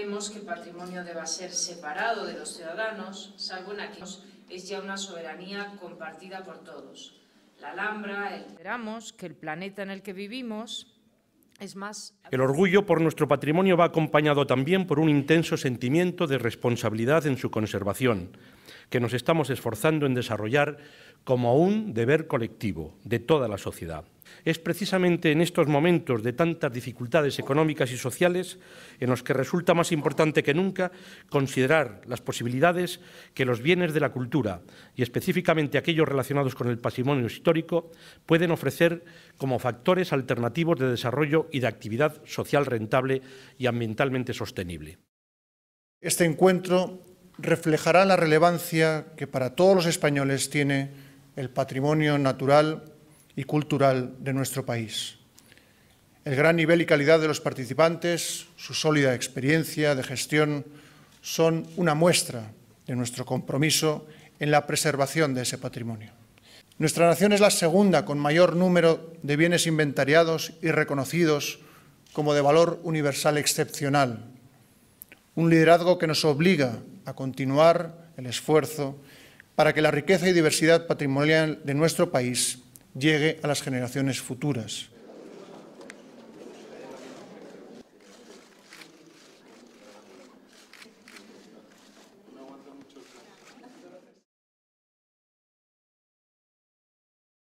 Vemos que el patrimonio deba ser separado de los ciudadanos, salvo en aquellos es ya una soberanía compartida por todos. La Alhambra, Esperamos que el planeta en el que vivimos es más... El orgullo por nuestro patrimonio va acompañado también por un intenso sentimiento de responsabilidad en su conservación, que nos estamos esforzando en desarrollar como un deber colectivo de toda la sociedad. Es precisamente en estos momentos de tantas dificultades económicas y sociales en los que resulta más importante que nunca considerar las posibilidades que los bienes de la cultura, y específicamente aquellos relacionados con el patrimonio histórico, pueden ofrecer como factores alternativos de desarrollo y de actividad social rentable y ambientalmente sostenible. Este encuentro reflejará la relevancia que para todos los españoles tiene el patrimonio natural y cultural de nuestro país. El gran nivel y calidad de los participantes, su sólida experiencia de gestión, son una muestra de nuestro compromiso en la preservación de ese patrimonio. Nuestra nación es la segunda con mayor número de bienes inventariados y reconocidos como de valor universal excepcional. Un liderazgo que nos obliga a continuar el esfuerzo para que la riqueza y diversidad patrimonial de nuestro país llegue a las generaciones futuras.